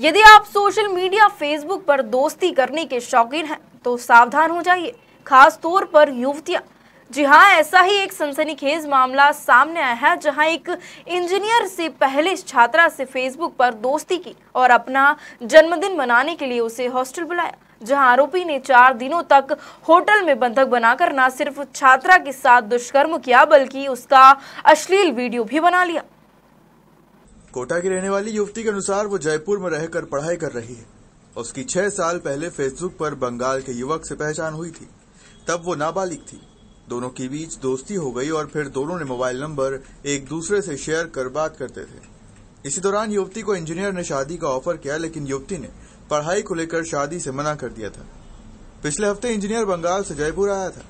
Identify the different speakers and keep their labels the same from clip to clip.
Speaker 1: यदि आप social media Facebook पर दोस्ती करने के शौकीन हैं तो सावधान हो जाइए खास तौर पर युवतियां जी हाँ ऐसा ही एक सनसनीखेज मामला सामने आया है जहां एक इंजीनियर से पहले छात्रा से फेसबुक पर दोस्ती की और अपना जन्मदिन मनाने के लिए उसे हॉस्टल बुलाया जहां आरोपी ने चार दिनों तक होटल में बंधक बनाकर न सिर्फ छात्रा के साथ दुष्कर्म किया बल्कि उसका अश्लील वीडियो भी बना लिया
Speaker 2: कोटा की रहने वाली युवती के अनुसार वो जयपुर में रहकर पढ़ाई कर रही है उसकी छह साल पहले फेसबुक पर बंगाल के युवक से पहचान हुई थी तब वो नाबालिग थी दोनों के बीच दोस्ती हो गई और फिर दोनों ने मोबाइल नंबर एक दूसरे से शेयर कर बात करते थे इसी दौरान युवती को इंजीनियर ने शादी का ऑफर किया लेकिन युवती ने पढ़ाई को लेकर शादी से मना कर दिया था पिछले हफ्ते इंजीनियर बंगाल से जयपुर आया था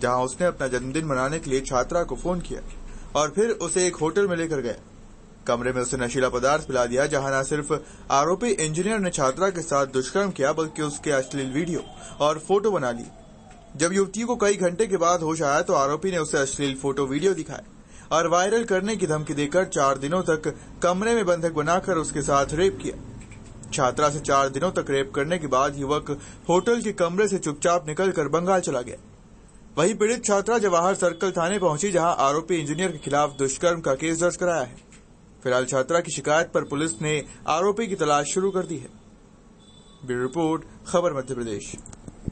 Speaker 2: जहां उसने अपना जन्मदिन मनाने के लिए छात्रा को फोन किया और फिर उसे एक होटल में लेकर गया कमरे में उसे नशीला पदार्थ पिला दिया जहां न सिर्फ आरोपी इंजीनियर ने छात्रा के साथ दुष्कर्म किया बल्कि उसके अश्लील वीडियो और फोटो बना ली जब युवती को कई घंटे के बाद होश आया तो आरोपी ने उसे अश्लील फोटो वीडियो दिखाए और वायरल करने की धमकी देकर चार दिनों तक कमरे में बंधक बनाकर उसके साथ रेप किया छात्रा से चार दिनों तक रेप करने के बाद युवक होटल के कमरे से चुपचाप निकलकर बंगाल चला गया वहीं पीड़ित छात्रा जवाहर सर्कल थाने पहुंची जहां आरोपी इंजीनियर के खिलाफ दुष्कर्म का केस दर्ज कराया है फिलहाल छात्रा की शिकायत पर पुलिस ने आरोपी की तलाश शुरू कर दी है ब्यूरो रिपोर्ट खबर मध्य प्रदेश